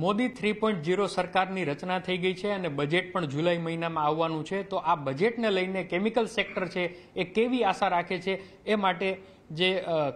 Modi three point zero સરકારની રચના થઈ ગઈ છે અને બજેટ પણ જુલાઈ મહિનામાં આવવાનું છે તો આ બજેટને લઈને કેમિકલ સેક્ટર છે એ કેવી આશા રાખે છે એ માટે જે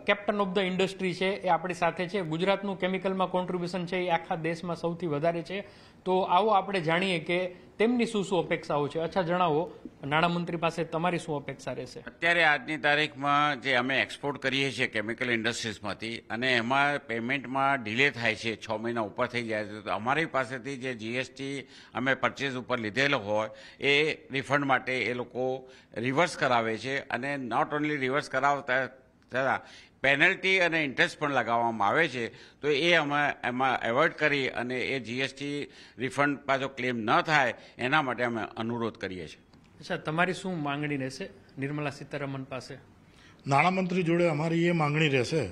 કેપ્ટન ઓફ ધ ઇન્ડસ્ટ્રી છે એ આપણી સાથે છે ગુજરાતનું કેમિકલમાં કોન્ટ્રીબ્યુશન છે એ આખા દેશમાં સૌથી વધારે છે તો આવો આપણે જાણીએ કે તેમની શું શું અપેક્ષાઓ છે અચ્છા જણાવો નાણામંત્રી પાસે તમારી શું અપેક્ષા રહેશે અત્યારે આજની તારીખમાં જે અમે એક્સપોર્ટ કરીએ છીએ કેમિકલ ઇન્ડસ્ટ્રીઝમાંથી અને એમાં પેમેન્ટમાં ડિલે થાય છે છ મહિના ઉપર થઈ જાય છે તો અમારી પાસેથી જે જીએસટી અમે પરચેસ ઉપર લીધેલો હોય એ રિફંડ માટે એ લોકો રિવર્સ કરાવે છે અને નોટ ઓનલી રિવર્સ કરાવતા તથા પેનલ્ટી અને ઇન્ટરેસ્ટ પણ લગાવવામાં આવે છે તો એ અમે એમાં એવોઇડ કરી અને એ જીએસટી રિફંડ પાછો ક્લેમ ન થાય એના માટે અમે અનુરોધ કરીએ છીએ અચ્છા તમારી શું માંગણી રહેશે નિર્મલા સીતારમણ પાસે નાણામંત્રી જોડે અમારી એ માંગણી રહેશે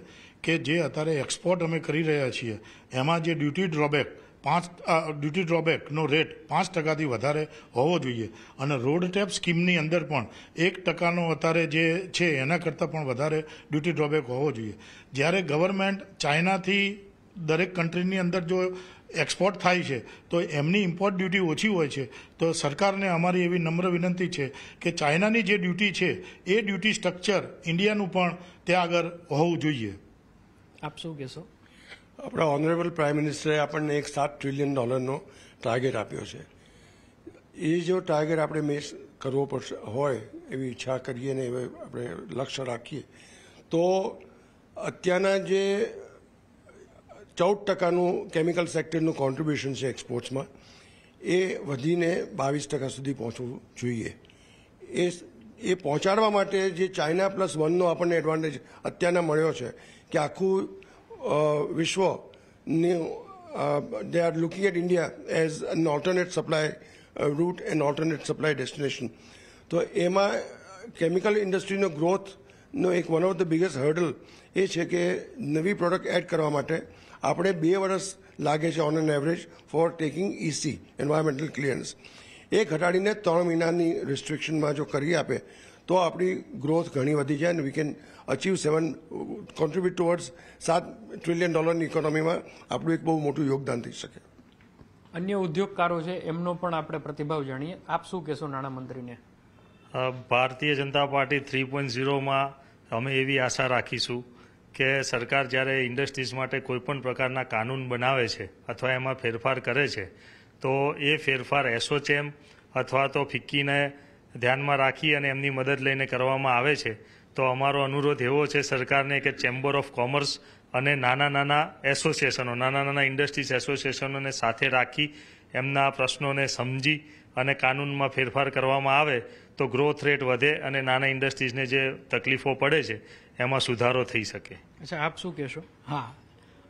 કે જે અત્યારે એક્સપોર્ટ અમે કરી રહ્યા છીએ એમાં જે ડ્યુટી ડ્રોબેક પાંચ ડ્યુટી ડ્રોબેકનો રેટ પાંચ ટકાથી વધારે હોવો જોઈએ અને રોડ ટેપ સ્કીમની અંદર પણ એક ટકાનો અત્યારે જે છે એના કરતાં પણ વધારે ડ્યુટી ડ્રોબેક હોવો જોઈએ જ્યારે ગવર્મેન્ટ ચાઇનાથી દરેક કન્ટ્રીની અંદર જો એક્સપોર્ટ થાય છે તો એમની ઇમ્પોર્ટ ડ્યુટી ઓછી હોય છે તો સરકારને અમારી એવી નમ્ર વિનંતી છે કે ચાઇનાની જે ડ્યુટી છે એ ડ્યુટી સ્ટ્રક્ચર ઇન્ડિયાનું પણ ત્યાં આગળ હોવું જોઈએ આપ શું કહેશો આપણા ઓનરેબલ પ્રાઇમ મિનિસ્ટરે આપણને એક સાત ટ્રિલિયન ડોલરનો ટાર્ગેટ આપ્યો છે એ જો ટાર્ગેટ આપણે મેસ કરવો પડશે હોય એવી ઈચ્છા કરીએ ને આપણે લક્ષ્ય રાખીએ તો અત્યારના જે ચૌદ ટકાનું કેમિકલ સેક્ટરનું કોન્ટ્રીબ્યુશન છે એક્સપોર્ટ્સમાં એ વધીને બાવીસ ટકા સુધી પહોંચવું જોઈએ એ એ પહોંચાડવા માટે જે ચાઇના પ્લસ વનનો આપણને એડવાન્ટેજ અત્યારના મળ્યો છે કે આખું વિશ્વની they are looking at India as an alternate supply route and alternate supply destination તો એમાં કેમિકલ ઇન્ડસ્ટ્રીનો ગ્રોથ નો એક one of the biggest hurdle એ છે કે નવી પ્રોડક્ટ એડ કરવા માટે આપણે બે વર્ષ લાગે છે on an average for taking EC environmental clearance એ ઘટાડીને ત્રણ મહિનાની રિસ્ટ્રિક્શનમાં જો કરી આપે તો આપણી ગ્રોથ ઘણી વધી જાય ને we can achieve seven contribute towards સાત ટ્રિલિયન ડોલરની ઇકોનોમીમાં આપણું એક બહુ મોટું યોગદાન થઈ શકે અન્ય ઉદ્યોગકારો છે એમનો પણ આપણે પ્રતિભાવ જાણીએ આપ શું કહેશો નાણામંત્રીને ભારતીય જનતા પાર્ટી થ્રી પોઈન્ટ ઝીરોમાં અમે એવી આશા રાખીશું કે સરકાર જ્યારે ઇન્ડસ્ટ્રીઝ માટે કોઈપણ પ્રકારના કાનૂન બનાવે છે અથવા એમાં ફેરફાર કરે છે તો એ ફેરફાર એસોચેમ અથવા તો ફિક્કીને ધ્યાનમાં રાખી અને એમની મદદ લઈને કરવામાં આવે છે તો અમારો અનુરોધ એવો છે સરકારને કે ચેમ્બર ઓફ કોમર્સ અને નાના નાના એસોસિએશનો નાના નાના ઇન્ડસ્ટ્રીઝ એસોસિએશનોને સાથે રાખી એમના પ્રશ્નોને સમજી અને કાનૂનમાં ફેરફાર કરવામાં આવે તો ગ્રોથ રેટ વધે અને નાના ઇન્ડસ્ટ્રીઝને જે તકલીફો પડે છે એમાં સુધારો થઈ શકે અચ્છા આપ શું કહેશો હા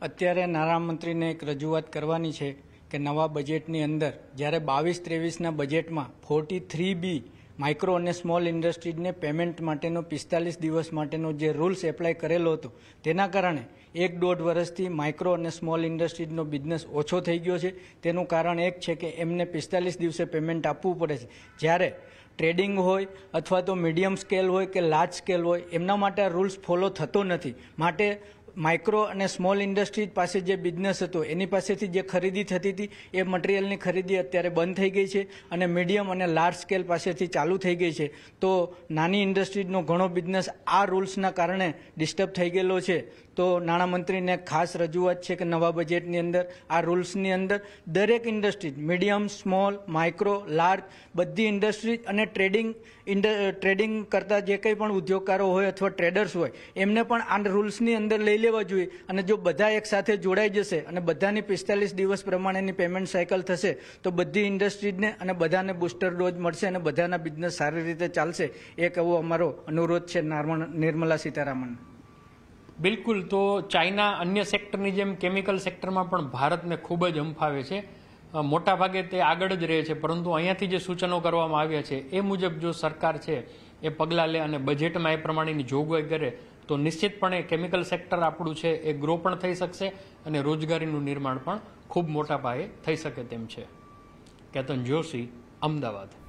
અત્યારે નાણામંત્રીને એક રજૂઆત કરવાની છે કે નવા બજેટની અંદર જ્યારે બાવીસ ત્રેવીસના બજેટમાં ફોર્ટી થ્રી બી માઇક્રો અને સ્મોલ ઇન્ડસ્ટ્રીઝને પેમેન્ટ માટેનો પિસ્તાલીસ દિવસ માટેનો જે રૂલ્સ એપ્લાય કરેલો હતો તેના કારણે એક દોઢ વર્ષથી માઇક્રો અને સ્મોલ ઇન્ડસ્ટ્રીઝનો બિઝનેસ ઓછો થઈ ગયો છે તેનું કારણ એક છે કે એમને પિસ્તાલીસ દિવસે પેમેન્ટ આપવું પડે છે જ્યારે ટ્રેડિંગ હોય અથવા તો મીડિયમ સ્કેલ હોય કે લાર્જ સ્કેલ હોય એમના માટે આ રૂલ્સ ફોલો થતો નથી માટે માઇક્રો અને સ્મોલ ઇન્ડસ્ટ્રીઝ પાસે જે બિઝનેસ હતો એની પાસેથી જે ખરીદી થતી હતી એ મટીરિયલની ખરીદી અત્યારે બંધ થઈ ગઈ છે અને મીડિયમ અને લાર્જ સ્કેલ પાસેથી ચાલુ થઈ ગઈ છે તો નાની ઇન્ડસ્ટ્રીઝનો ઘણો બિઝનેસ આ રૂલ્સના કારણે ડિસ્ટર્બ થઈ ગયેલો છે તો નાણામંત્રીને ખાસ રજૂઆત છે કે નવા બજેટની અંદર આ રૂલ્સની અંદર દરેક industries medium small micro large બધી ઇન્ડસ્ટ્રીઝ અને ટ્રેડિંગ ટ્રેડિંગ કરતા જે કંઈ પણ ઉદ્યોગકારો હોય અથવા ટ્રેડર્સ હોય એમને પણ આ રૂલ્સની અંદર લઈ લેવા જોઈએ અને જો બધા એક સાથે જોડાઈ જશે અને બધાની પિસ્તાલીસ દિવસ પ્રમાણેની પેમેન્ટ સાયકલ થશે તો બધી ઇન્ડસ્ટ્રીઝને અને બધાને બુસ્ટર ડોઝ મળશે અને બધાના બિઝનેસ સારી રીતે ચાલશે એક એવો અમારો અનુરોધ છે નિર્મલા સીતારામન બિલકુલ તો ચાઇના અન્ય સેક્ટરની જેમ કેમિકલ સેક્ટરમાં પણ ભારતને ખૂબ જ હંફાવે છે મોટા ભાગે તે આગળ જ રહે છે પરંતુ અહીંયાથી જે સૂચનો કરવામાં આવ્યા છે એ મુજબ જો સરકાર છે એ પગલાં લે અને બજેટમાં એ પ્રમાણેની જોગવાઈ કરે તો નિશ્ચિતપણે કેમિકલ સેક્ટર આપણું છે એ ગ્રો પણ થઈ શકશે અને રોજગારીનું નિર્માણ પણ ખૂબ મોટા પાયે થઈ શકે તેમ છે કેતન જોશી અમદાવાદ